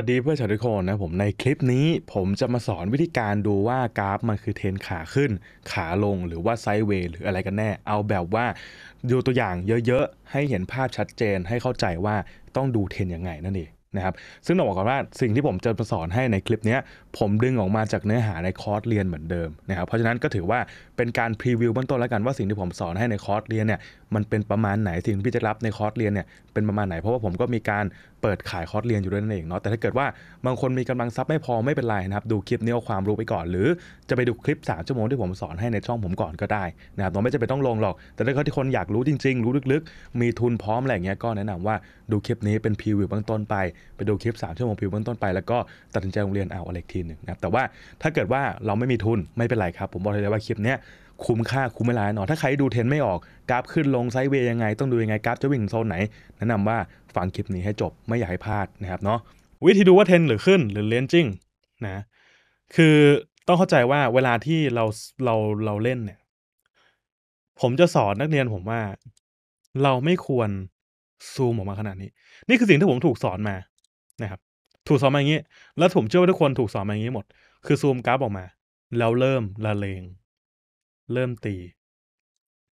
สวัสดีเพื่อนชาวทุกคนนะผมในคลิปนี้ผมจะมาสอนวิธีการดูว่ากราฟมันคือเทนขาขึ้น ขาลงหรือว่าไซด์เวย์หรืออะไรกันแน่ เอาแบบว่าดูตัวอย่างเยอะๆ ให้เห็นภาพชัดเจน ให้เข้าใจว่าต้องดูเทนยังไงนั่นเองนะครับซึ่งต้องบอกก่อนว่าสิ่งที่ผมจะมาสอนให้ในคลิปนี้ ผมดึงออกมาจากเนื้อหาในคอร์สเรียนเหมือนเดิมนะครับเพราะฉะนั้นก็ถือว่าเป็นการพรีวิวเบื้องต้นแล้วกันว่าสิ่งที่ผมสอนให้ในคอร์สเรียนเนี่ยมันเป็นประมาณไหนสิ่งที่จะรับในคอร์สเรียนเนี่ยเป็นประมาณไหน เพราะว่าผมก็มีการเปิดขายคอร์สเรียนอยู่ด้วยนั่นเองเนาะแต่ถ้าเกิดว่าบางคนมีกำลังทรัพย์ไม่พอไม่เป็นไรนะครับดูคลิปนี้เอาความรู้ไปก่อนหรือจะไปดูคลิป 3 ชั่วโมงที่ผมสอนให้ในช่องผมก่อนก็ได้นะครับเราไม่จำเป็นต้องลงหรอก แต่ถ้าเกิดที่คนอยากรู้จริงๆ รู้ลึกๆ มีทุนพร้อมอะไรอย่างเงี้ยก็แนะนำว่าดูคลิปนี้เป็นพรีวิวเบื้องต้นไปไปดูคลิป3ชั่วโมงพรีวิวเบื้องต้นไปแล้วก็ตัดสินใจโรงเรียนเอาอะไรทีหนึ่งนะครับแต่ว่าถ้าเกิดว่าเราไม่มีทุนไม่เป็นไรครับ ผมบอกเลยว่าคลิปเนี้ยคุ้มค่าคุ้มเวลาหน่อยถ้าใครดูเทรนไม่ออก กราฟขึ้นลงไซด์เวย์ยังไงต้องดูยังไงกราฟจะวิ่งโซนไหนแนะนำว่าฟังคลิปนี้ให้จบไม่อยากให้พลาดนะครับ เนาะวิธีดูว่าเทรนหรือขึ้นหรือเลนจิ้งนะ คือต้องเข้าใจว่าเวลาที่เราเราเราเล่นเนี่ย ผมจะสอนนักเรียนผมว่า เราไม่ควรซูมออกมาขนาดนี้ นี่คือสิ่งที่ผมถูกสอนมานะครับ ถูกสอนมาอย่างนี้ แล้วผมเชื่อว่าทุกคนถูกสอนมาอย่างนี้หมด คือซูมกราฟออกมาแล้วเริ่มละเลงเริ่มตี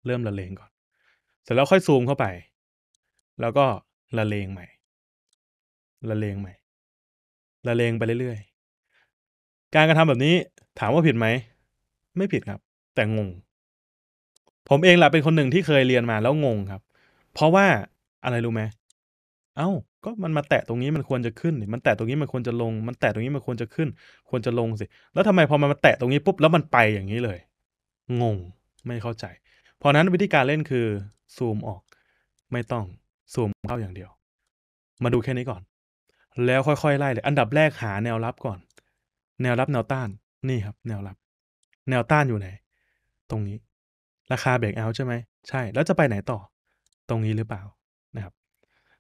เริ่มละเลงก่อน เสร็จแล้วค่อยซูมเข้าไป แล้วก็ละเลงใหม่ละเลงใหม่ ละเลงไปเรื่อยๆการกระทำแบบนี้ถามว่าผิดไหมไม่ผิดครับ แต่งง ผมเองแหละเป็นคนหนึ่งที่เคยเรียนมาแล้วงงครับ เพราะว่าอะไรรู้ไหมเอา้าก็มันมาแตะตรงนี้มันควรจะขึ้นมันแตะตรงนี้มันควรจะลง มันแตะตรงนี้มันควรจะขึ้น ควรจะลงสิแล้วทำไมพอมันมาแตะตรงนี้ปุ๊บแล้วมันไปอย่างนี้เลยงงไม่เข้าใจ เพราะนั้นวิธีการเล่นคือ ซูมออกไม่ต้องซูมเข้าอย่างเดียว มาดูแค่นี้ก่อน แล้วค่อยๆไล่เลยอันดับแรกหาแนวรับก่อน แนวรับแนวต้านนี่ครับ แนวรับ แนวต้านอยู่ไหน ตรงนี้ ราคาเบรกเอาใช่ไหมใช่แล้วจะไปไหนต่อตรงนี้หรือเปล่านะครับ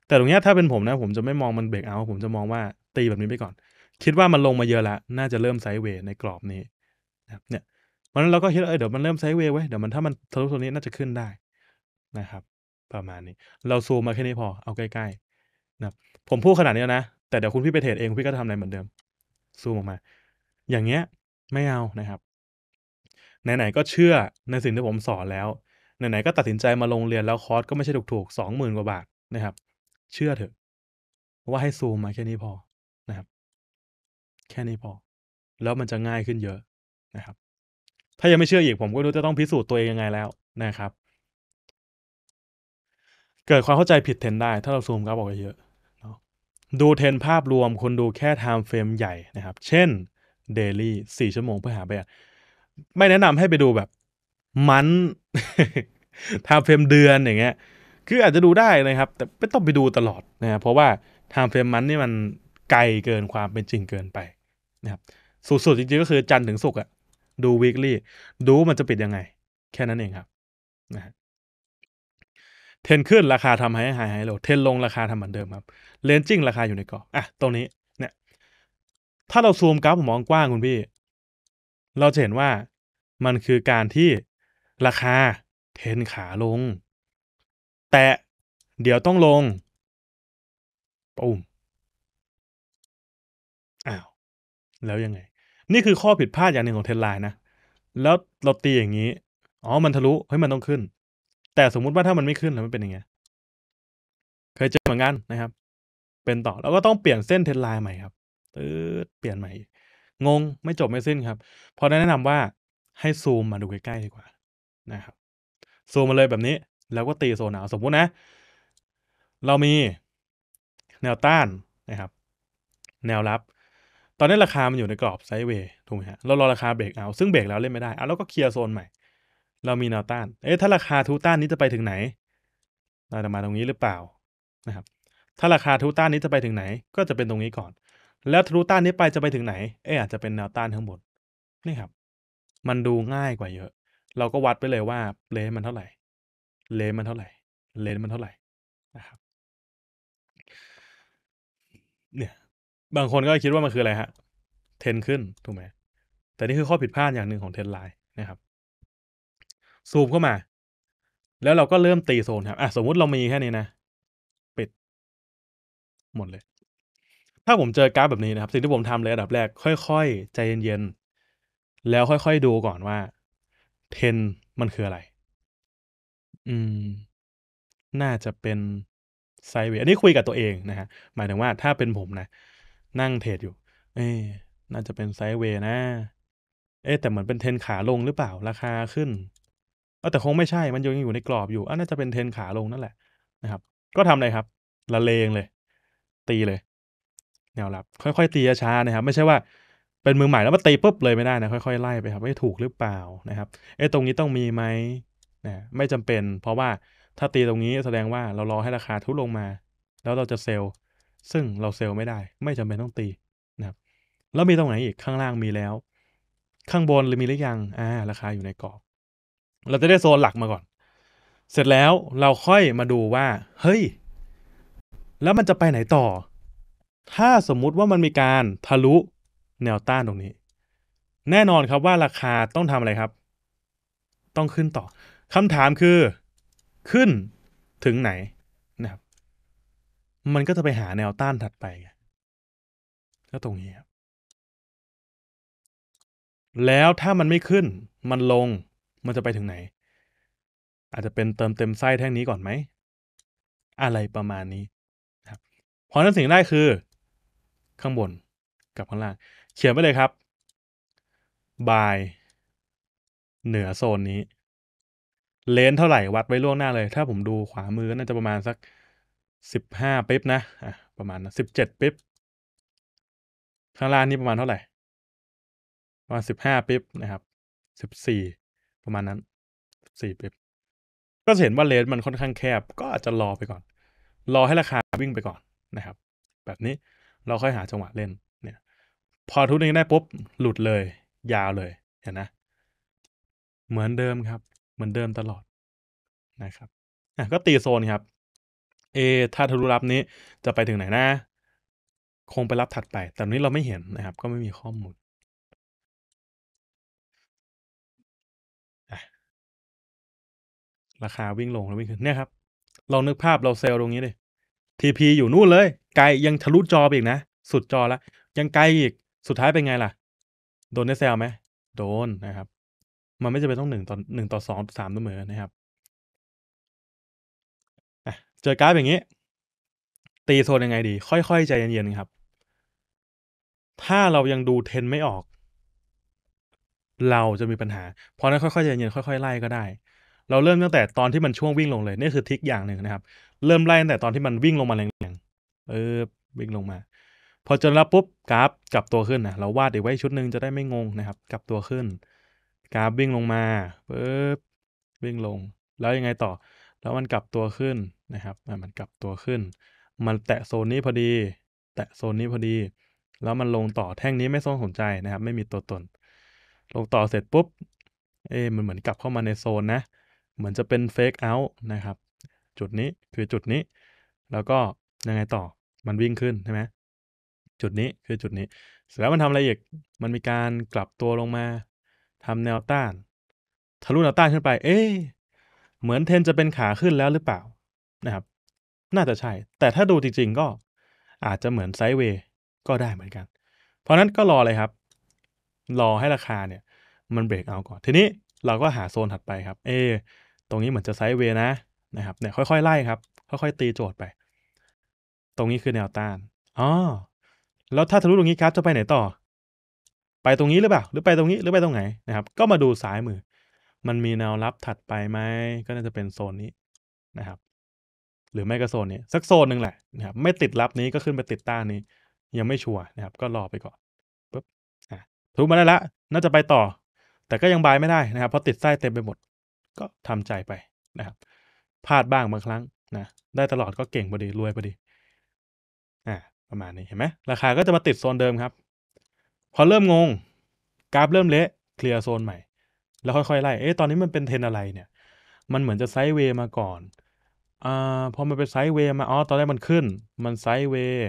แต่ตรงนี้ถ้าเป็นผมนะผมจะไม่มองมันเบรกเอา ผมจะมองว่าตีแบบนี้ไปก่อน คิดว่ามันลงมาเยอะแล้ว น่าจะเริ่มไซด์เวย์ในกรอบนี้นะครับ เนี่ยมั้นเราก็คิดว่าเออเดี๋ยวมันเริ่มไซด์เวย์ไว้เดี๋ยวมันถ้ามันทะลุตรงนี้น่าจะขึ้นได้นะครับ ประมาณนี้ เราซูมมาแค่นี้พอเอาใกล้ๆนะผมพูดขนาดนี้นะ แต่เดี๋ยวคุณพี่ไปเทรดเองพี่ก็ทำอะไรเหมือนเดิมซูมออกมา อย่างเงี้ยไม่เอานะครับ ไหนๆก็เชื่อในสิ่งที่ผมสอนแล้ว ไหนๆก็ตัดสินใจมาลงเรียนแล้วคอร์สก็ไม่ใช่ถูกๆสองหมื่นกว่าบาทนะครับ เชื่อเถอะว่าให้ซูมมาแค่นี้พอนะครับ แค่นี้พอ แล้วมันจะง่ายขึ้นเยอะนะครับถ้ายังไม่เชื่ออีก ผมก็รู้จะต้องพิสูจน์ตัวเองยังไงแล้วนะครับ เกิดความเข้าใจผิดเทรนได้ ถ้าเราซูมก็บอกเยอะดูเทรนภาพรวมคนดูแค่ i m ม f เฟรมใหญ่นะครับเช่นเดลี่สี่ชั่วโมงเพื่อหาแบบยดไม่แนะนำให้ไปดูแบบมัน i m ม f เฟรมเดือนอย่างเงี้ย คืออาจจะดูได้นะครับ แต่ไม่ต้องไปดูตลอดนะครับเพราะว่า i m ม f เฟรมมันนี่มันไกลเกินความเป็นจริงเกินไปนะครับสุดๆจริงๆก็คือจันทร์ถึงศุกร์อะดู weekly ดูมันจะปิดยังไง แค่นั้นเองครับนะฮะเทนขึ้นราคาทำให้ายไฮโลเทนลงราคาทำเหมือนเดิมครับเลนจิ้งราคาอยู่ในกรอบอ่ะตรงนี้เนี่ย ถ้าเราซูมกราฟมองกว้างคุณพี่ เราจะเห็นว่ามันคือการที่ราคาเทนขาลง แต่เดี๋ยวต้องลง ปุ่มอ้าว แล้วยังไงนี่คือข้อผิดพลาดอย่างหนึ่งของเทนไลน์นะ แล้วเราตีอย่างนี้ อ๋อ มันทะลุ เฮ้ย มันต้องขึ้น แต่สมมุติว่าถ้ามันไม่ขึ้นแล้วมันเป็นยังไง เคยเจอเหมือนกันนะครับ เป็นต่อ แล้วก็ต้องเปลี่ยนเส้นเทนไลน์ใหม่ครับตืดเปลี่ยนใหม่ งง ไม่จบไม่สิ้นครับพอแนะนำว่าให้ซูมมาดูใกล้ ๆ ดีกว่านะครับ ซูมมาเลยแบบนี้ แล้วก็ตีโซนเอาสมมุตินะ เรามีแนวต้านนะครับ แนวรับตอนนี้ราคามันอยู่ในกรอบไซด์เวย์ถูกไหมฮะเรารอราคาเบรกเอา ซึ่งเบรกแล้วเล่นไม่ได้เอาเราก็เคลียร์โซนใหม่ เรามีแนวต้าน เอ๊ะถ้าราคาทูต้านนี้จะไปถึงไหนเราจะมาตรงนี้หรือเปล่านะครับ ถ้าราคาทูต้านนี้จะไปถึงไหน ก็จะเป็นตรงนี้ก่อน แล้วทูต้านนี้ไปจะไปถึงไหน เอ๊ะอาจจะเป็นแนวต้านทั้งหมดนี่ครับ มันดูง่ายกว่าเยอะ เราก็วัดไปเลยว่าเลนมันเท่าไหร่ เลนมันเท่าไหร่เลนมันเท่าไหร่นะครับเนี่ยบางคนก็คิดว่ามันคืออะไรฮะเทนขึ้นถูกไหมแต่นี่คือข้อผิดพลาดอย่างหนึ่งของเทนไลน์นะครับ ซูมเข้ามา แล้วเราก็เริ่มตีโซนครับอ่ะสมมุติเรามีแค่นี้นะ ปิดหมดเลย ถ้าผมเจอกราฟแบบนี้นะครับ สิ่งที่ผมทำเลยอันดับแรกค่อย ๆ ใจเย็น ๆ แล้วค่อย ๆ ดูก่อนว่า เทนมันคืออะไร อืม น่าจะเป็นไซเวอันนี้คุยกับตัวเองนะฮะหมายถึงว่า ถ้าเป็นผมนะนั่งเทรดอยู่ เอ๊น่าจะเป็นไซด์เวย์นะ เอ๊แต่เหมือนเป็นเทนขาลงหรือเปล่าราคาขึ้นเออแต่คงไม่ใช่ มันยังอยู่ในกรอบอยู่อ่าน่าจะเป็นเทนขาลงนั่นแหละนะครับ ก็ทำอะไรครับ ละเลงเลย ตีเลย แนวรับ ค่อยๆตีช้านะครับ ไม่ใช่ว่า เป็นมือใหม่แล้วมาตีปุ๊บเลยไม่ได้นะ ค่อย ๆไล่ไปครับไม่ถูกหรือเปล่านะครับ เอ๊ตรงนี้ต้องมีไหมนะไม่จำเป็น เพราะว่าถ้าตีตรงนี้แสดงว่าเรารอให้ราคาทุลงมา แล้วเราจะเซลลซึ่งเราเซลล์ไม่ได้ ไม่จำเป็นต้องตีนะครับแล้วมีตรงไหนอีกข้างล่างมีแล้ว ข้างบนหรือมีหรือยังอ่าราคาอยู่ในกรอบเราจะได้โซนหลักมาก่อน เสร็จแล้วเราค่อยมาดูว่า เฮ้ย แล้วมันจะไปไหนต่อ ถ้าสมมุติว่ามันมีการทะลุแนวต้านตรงนี้ แน่นอนครับว่าราคาต้องทำอะไรครับ ต้องขึ้นต่อคำถามคือ ขึ้นถึงไหนมันก็จะไปหาแนวต้านถัดไปก็ตรงนี้ครับ แล้วถ้ามันไม่ขึ้น มันลง มันจะไปถึงไหน อาจจะเป็นเติมเต็มไส้แท่งนี้ก่อนไหม อะไรประมาณนี้ ครับเพราะนั้นสิ่งได้คือ ข้างบนกับข้างล่างเขียนไปเลยครับ บายเหนือโซนนี้ เลนเท่าไหร่ วัดไว้ล่วงหน้าเลย ถ้าผมดูขวามือก็น่าจะประมาณสักสิบห้าปิ๊บนะอ่ะประมาณสิบเจ็ดปิ๊บข้างล่างนี่ประมาณเท่าไหร่ประมาณสิบห้าปิ๊บนะครับสิบสี่ประมาณนั้นสี่ปิ๊บก็เห็นว่าเลนมันค่อนข้างแคบ ก็อาจจะรอไปก่อน รอให้ราคาวิ่งไปก่อนนะครับ แบบนี้เราค่อยหาจังหวะเล่นเนี่ย พอทุกนี้ได้ปุ๊บหลุดเลย ยาวเลย เห็นนะ เหมือนเดิมครับ เหมือนเดิมตลอดนะครับอ่ะก็ตีโซนครับเอถ้าทะลุรับนี้จะไปถึงไหนนะ คงไปรับถัดไป แต่นี้เราไม่เห็นนะครับ ก็ไม่มีข้อมูล ราคาวิ่งลงแล้ววิ่งขึ้นเนี่ยครับ ลองนึกภาพเราเซลล์ตรงนี้ดิทีพีอยู่นู่นเลย ไกลยังทะลุจอไปอีกนะ สุดจอแล้วยังไกลอีก สุดท้ายเป็นไงล่ะ โดนได้เซลล์ไหม โดนนะครับ มันไม่จะเป็นต้องหนึ่งต่อหนึ่งต่อสองสามเสมอนะครับเจอกราฟอย่างนี้ ตีโซนยังไงดี ค่อยๆใจเย็นๆครับ ถ้าเรายังดูเทนไม่ออก เราจะมีปัญหา เพราะนั้นค่อยๆใจเย็นค่อยๆไล่ก็ได้ เราเริ่มตั้งแต่ตอนที่มันช่วงวิ่งลงเลย นี่คือทิกอย่างหนึ่งนะครับ เริ่มไล่ตั้งแต่ตอนที่มันวิ่งลงมาแรงๆเออวิ่งลงมา พอจนแล้วปุ๊บกราฟกลับตัวขึ้นนะเราวาดเดี๋ยวไว้ชุดหนึ่งจะได้ไม่งงนะครับกลับตัวขึ้นกราฟวิ่งลงมาปุ๊บวิ่งลง แล้วยังไงต่อแล้วมันกลับตัวขึ้นนะครับ มันกลับตัวขึ้น มันแตะ โซนนี้พอดี แตะโซนนี้พอดี แล้วมันลงต่อแท่งนี้ไม่ต้องสนใจนะครับ ไม่มีตัวตน ลงต่อเสร็จปุ๊บ เอ๊มันเหมือนกลับเข้ามาในโซนนะ เหมือนจะเป็นเฟกเอาท์นะครับ จุดนี้คือจุดนี้ แล้วก็ยังไงต่อ มันวิ่งขึ้นใช่ไหมจุดนี้คือจุดนี้ เสร็จแล้วมันทำอะไรอีก มันมีการกลับตัวลงมา ทำแนวต้าน ทะลุแนวต้านขึ้นไป เอ๊เหมือนเทนจะเป็นขาขึ้นแล้วหรือเปล่านะครับ น่าจะใช่ แต่ถ้าดูจริงๆ ก็ อาจจะเหมือนไซด์เวย์ ก็ได้เหมือนกัน เพราะนั้นก็รอเลยครับ รอให้ราคาเนี่ย มันเบรกเอาก่อน ทีนี้เราก็หาโซนถัดไปครับเอตรงนี้เหมือนจะไซด์เวย์นะนะครับเนี่ยค่อยๆไล่ครับค่อยๆ ตีโจทย์ไป ตรงนี้คือแนวต้านอ๋อแล้วถ้าทะลุตรงนี้ครับจะไปไหนต่อ ไปตรงนี้หรือเปล่า หรือไปตรงนี้หรือไปตรงไหนนะครับ ก็มาดูซ้ายมือมันมีแนวรับถัดไปไหมก็น่าจะเป็นโซนนี้นะครับ หรือไม่ก็โซนนี้สักโซนหนึ่งแหละนะครับไม่ติดรับนี้ก็ขึ้นไปติดต้านนี้ ยังไม่ชัวร์นะครับก็รอไปก่อนปุ๊บอ่ะทุบมาได้ละ น่าจะไปต่อ แต่ก็ยังบายไม่ได้นะครับเพราะติดไส้เต็มไปหมด ก็ทำใจไปนะครับพลาดบ้างบางครั้งนะได้ตลอดก็เก่งพอดีรวยพอดีอ่าประมาณนี้เห็นไหมราคาก็จะมาติดโซนเดิมครับ พอเริ่มงงกราฟเริ่มเละเคลียร์โซนใหม่แล้วค่อยๆไล่ เอ๊ะตอนนี้มันเป็นเทรนอะไรเนี่ย มันเหมือนจะไซด์เวย์มาก่อน อ่า พอมันไปไซด์เวย์มา อ๋อ ตอนแรกมันขึ้น มันไซด์เวย์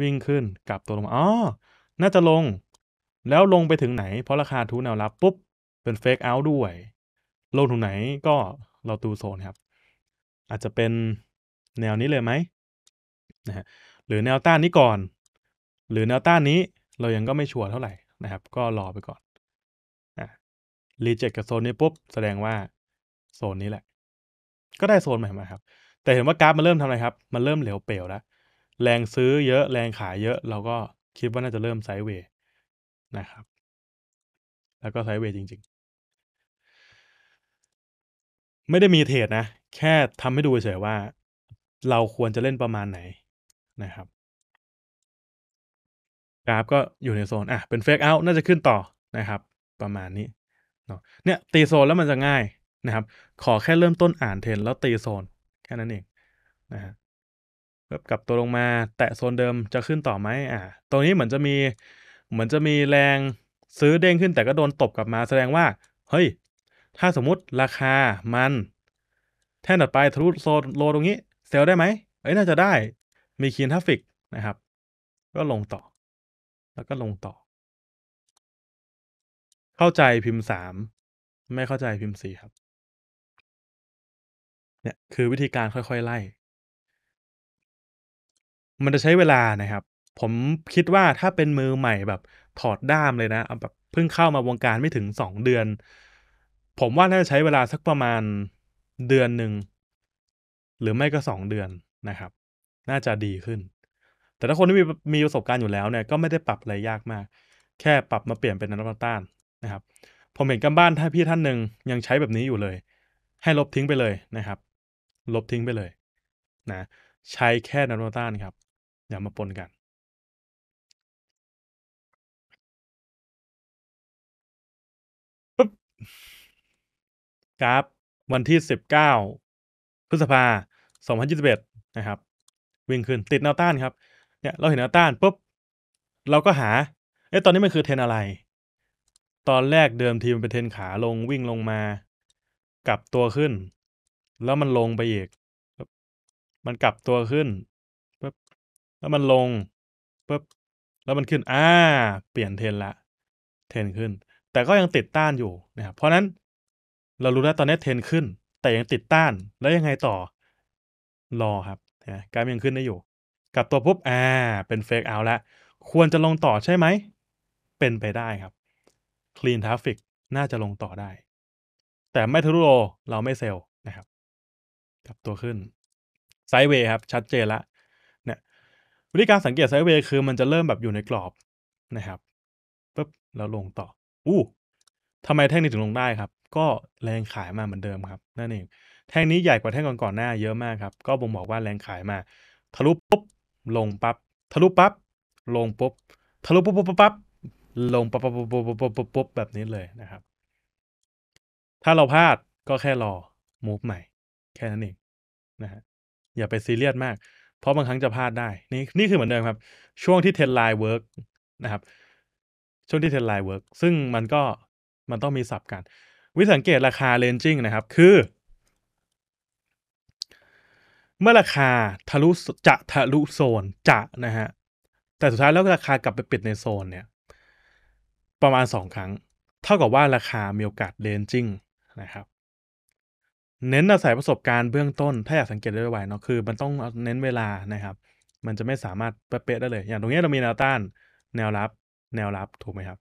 วิ่งขึ้น กลับตัวลงมาอ๋อ น่าจะลง แล้วลงไปถึงไหนเพราะราคาทุนแนวรับปุ๊บ เป็นเฟกเอาท์ด้วยลงถึงไหนก็เราดูโซนครับ อาจจะเป็นแนวนี้เลยไหมนะฮะ หรือแนวต้านนี้ก่อน หรือแนวต้านนี้ เรายังก็ไม่ชัวร์เท่าไหร่นะครับ ก็รอไปก่อนรีเจ็คกับโซนนี้ปุ๊บ แสดงว่าโซนนี้แหละ ก็ได้โซนใหม่มาครับ แต่เห็นว่ากราฟมันเริ่มทำอะไรครับ มันเริ่มเหลวเปลวแล้ว แรงซื้อเยอะ แรงขายเยอะ เราก็คิดว่าน่าจะเริ่มไซด์เวย์นะครับ แล้วก็ไซด์เวย์จริงๆ ไม่ได้มีเทรดนะ แค่ทำให้ดูเฉยว่า เราควรจะเล่นประมาณไหนนะครับ กราฟก็อยู่ในโซนอ่ะ เป็นเฟกเอาท์น่าจะขึ้นต่อนะครับ ประมาณนี้เนี่ย ตีโซนแล้วมันจะง่ายนะครับ ขอแค่เริ่มต้นอ่านเทรนแล้วตีโซน แค่นั้นเองนะฮะกลับตัวลงมาแตะโซนเดิมจะขึ้นต่อไหมอ่าตรงนี้เหมือนจะมีเหมือนจะมีแรงซื้อเด้งขึ้นแต่ก็โดนตบกลับมาแสดงว่า เฮ้ย ถ้าสมมติราคามันแท่นตัดไปทะลุโซนโลตรงนี้ เซลได้ไหม เอ้ยน่าจะได้ มีคีนทัฟฟิกนะครับ ก็ลงต่อ แล้วก็ลงต่อเข้าใจพิมพ์สามไม่เข้าใจพิมพ์สี่ครับ เนี่ยคือวิธีการค่อยๆ ไล่มันจะใช้เวลานะครับ ผมคิดว่าถ้าเป็นมือใหม่แบบถอดด้ามเลยนะแบบเพิ่งเข้ามาวงการไม่ถึงสองเดือน ผมว่าน่าจะใช้เวลาสักประมาณเดือนหนึ่งหรือไม่ก็สองเดือนนะครับ น่าจะดีขึ้น แต่ถ้าคนที่มีมีประสบการณ์อยู่แล้วเนี่ยก็ไม่ได้ปรับอะไรยากมาก แค่ปรับมาเปลี่ยนเป็นนันต้านะครับผมเห็นกันบ้านถ้าพี่ท่านหนึ่งยังใช้แบบนี้อยู่เลย ให้ลบทิ้งไปเลยนะครับ ลบทิ้งไปเลย นะใช้แค่นาโนต้านครับ อย่ามาปนกันปึ๊บกราฟวันที่สิบเก้าพฤษภาสองพันยี่สิบเอ็ดนะครับ วิ่งขึ้นติดแนวต้านครับ เนี่ย เราเห็นแนวต้านปุ๊บ เราก็หา เอ๊ะตอนนี้มันคือเทนอะไรตอนแรกเดิมทีมันเป็นเทนขาลงวิ่งลงมากลับตัวขึ้น แล้วมันลงไปอีกมันกลับตัวขึ้นปึ๊บแล้วมันลงปึ๊บแล้วมันขึ้นอ่าเปลี่ยนเทนละ เทนขึ้น แต่ก็ยังติดต้านอยู่นะครับเพราะนั้นเรารู้แล้วตอนนี้เทนขึ้น แต่ยังติดต้านแล้วยังไงต่อรอครับนะการยังขึ้นได้อยู่กลับตัวปุ๊บอ่าเป็นเฟกเอาละควรจะลงต่อใช่ไหมเป็นไปได้ครับ Clean Traffic น่าจะลงต่อได้ แต่ไม่ทะลุโลเราไม่เซลนะครับกลับตัวขึ้นไซด์เวย์ครับ ชัดเจนละเนี่ยวิธีการสังเกตไซด์เวย์คือมันจะเริ่มแบบอยู่ในกรอบนะครับปุ๊บแล้วลงต่ออู้ทำไมแท่งนี้ถึงลงได้ครับ ก็แรงขายมาเหมือนเดิมครับนั่นเองแท่งนี้ใหญ่กว่าแท่งก่อนๆหน้าเยอะมากครับ ก็บ่งบอกว่าแรงขายมา ทะลุปุ๊บ ลงปับ๊บทะลุปับ๊บลงปุ๊บทะลุปุ๊บปุ๊บปั๊บลงปุ๊บปุ๊บปุ๊บปุ๊บปุ๊บปุ๊บแบบนี้เลยนะครับ ถ้าเราพลาดก็แค่รอมูฟใหม่ แค่นั้นเองนะฮะอย่าไปซีเรียสมากเพราะบางครั้งจะพลาดได้นี่นี่คือเหมือนเดิมครับ ช่วงที่เทนไลน์เวิร์กนะครับช่วงที่เทนไลน์เวิร์กซึ่งมันก็มันต้องมีสับกัน วิสังเกตราคาเลนจิ้งนะครับ คือ เมื่อราคาทะลุจะทะลุโซนจะนะฮะแต่สุดท้ายแล้วราคากลับไปปิดในโซนเนี่ยประมาณ 2 ครั้ง เท่ากับว่าราคา มีโอกาสเลนจิ้งนะครับ เน้นอาศัยประสบการณ์เบื้องต้น ถ้าอยากสังเกตได้ไวเนาะคือ มันต้องเน้นเวลานะครับ มันจะไม่สามารถเป๊ะได้เลย อย่างตรงนี้เรามีแนวต้าน แนวรับ แนวรับถูกไหมครับ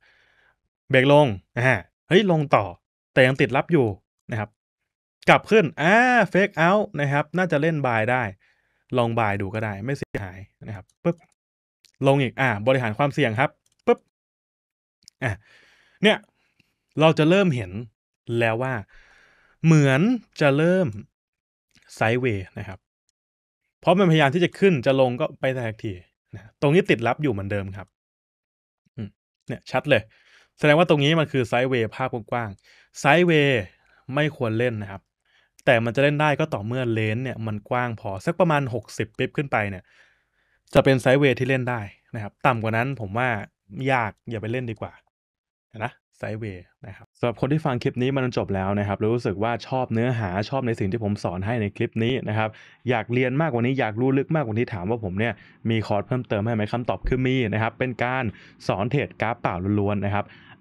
เบรกลงอ่าเฮ้ย ลงต่อ แต่ยังติดรับอยู่นะครับ กลับขึ้นอ่าเฟกเอาท์นะครับ น่าจะเล่นบายได้ลองบายดูก็ได้ ไม่เสียหายนะครับปึ๊บลงอีกอ่า บริหารความเสี่ยงครับ่ะเนี่ย เราจะเริ่มเห็นแล้วว่าเหมือนจะเริ่มไซเวย์นะครับเพราะมันพยายามที่จะขึ้นจะลงก็ไปแต่ทีนะตรงนี้ติดลับอยู่เหมือนเดิมครับ เนี่ย ชัดเลย แสดงว่าตรงนี้มันคือไซเวย์ภาพกว้างๆไซเวย์ไม่ควรเล่นนะครับ แต่มันจะเล่นได้ก็ต่อเมื่อเลนเนี่ยมันกว้างพอสักประมาณ 60ปิ๊บขึ้นไปเนี่ย จะเป็นไซเวย์ที่เล่นได้นะครับ ต่ำกว่านั้นผมว่ายากอย่าไปเล่นดีกว่านะไซเวย์นะครับสำหรับคนที่ฟังคลิปนี้มันจบแล้วนะครับ รู้สึกว่าชอบเนื้อหาชอบในสิ่งที่ผมสอนให้ในคลิปนี้นะครับ อยากเรียนมากกว่านี้อยากรู้ลึกมากกว่าที่ถามว่าผมเนี่ยมีคอร์สเพิ่มเติมให้ไหมคำตอบคือมีนะครับ เป็นการสอนเทรดกราฟเปล่าล้วนๆนะครับ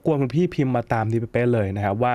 บกวนคุณพี่พิมพ์มาตามนี้เป๊ะเลยนะครับว่า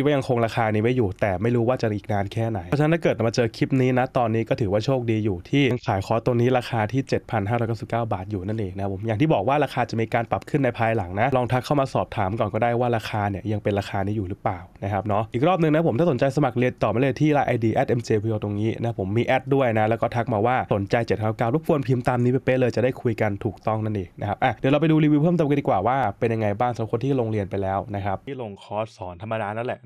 ดว่ายังคงราคานี้ไว้อยู่ แต่ไม่รู้ว่าจะอีกนานแค่ไหน เพราะฉะนั้นถ้าเกิดมาเจอคลิปนี้นะตอนนี้ก็ถือว่าโชคดีอยู่ ที่ขายคอร์สตัวนี้ราคาที่ 7,599บาทอยู่นั่นเองนะผมอย่างที่บอกว่าราคาจะมีการปรับขึ้นในภายหลังนะลองทักเข้ามาสอบถามก่อนก็ได้ว่าราคาเนี่ยยังเป็นราคานี้อยู่หรือเปล่านะครับเนาะอีกรอบนึงนะผมถ้าสนใจสมัครเรียนต่อมาเลยที่ไลน์ไอออเดดีแ็มเจพีโอตรงนี้นะผมมีแอดด้วยนะแล้วก็ทักมาว่าสนใจ799รบกวนพิมพ์ตามนี้ไปเป๊ะเลยจะได้คุยกันถูกต้องนั่นเองนะครับอ่ะเดี๋ยวเราไปดูรีวิวเพิ่มเติมกันดีกว่าว่าเป็นยังไงบ้างสำหรับคนที่ลงเรียนไปแล้วนะครับที่ลงคอร์สสอนธรรมดานั่นแหละ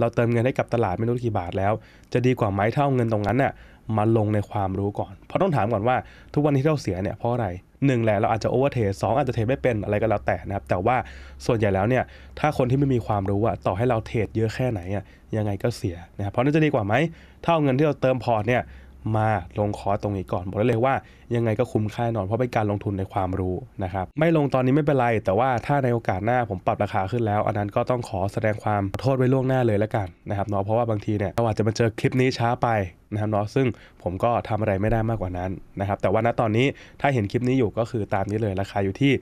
เราเติมเงินให้กับตลาดไม่รู้กี่บาทแล้ว จะดีกว่าไหมถ้าเอาเงินตรงนั้นน่ยมาลงในความรู้ก่อน เพราะต้องถามก่อนว่าทุกวันที่เราเสียเนี่ยเพราะอะไรหนึ่งแหละเราอาจจะโอเวอร์เทสองอาจจะเทไม่เป็นอะไรก็แล้วแต่นะครับ แต่ว่าส่วนใหญ่แล้วเนี่ยถ้าคนที่ไม่มีความรู้อะต่อให้เราเทรดเยอะแค่ไหนอะยังไงก็เสียนะครับเพราะนั่นจะดีกว่าไหมถ้าเอาเงินที่เราเติมพอร์ตเนี่ยมาลงคอร์สตรงนี้ก่อน บอกได้เลยว่ายังไงก็คุ้มค่าแน่นอนเพราะเป็นการลงทุนในความรู้นะครับไม่ลงตอนนี้ไม่เป็นไร แต่ว่าถ้าในโอกาสหน้าผมปรับราคาขึ้นแล้ว อันนั้นก็ต้องขอแสดงความโทษไว้ล่วงหน้าเลยแล้วกันนะครับเนาะเพราะว่าบางทีเนี่ยเราอาจจะมาเจอคลิปนี้ช้าไปนะครับเนาะซึ่งผมก็ทำอะไรไม่ได้มากกว่านั้นนะครับแต่ว่าณตอนนี้ถ้าเห็นคลิปนี้อยู่ก็คือตามนี้เลย ราคาอยู่ที่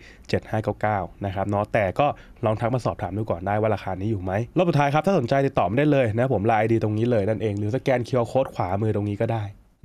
7599นะครับเนาะแต่ก็ลองทักมาสอบถามดูก่อนได้ว่าราคานี้อยู่ไหมรอบสุดท้ายครับถ้าสนใจติดต่อได้เลยนะผมไลน์ดีตรงนี้เลยนั่นเอง หรือสแกน QR code ขวามือตรงนี้ก็ได้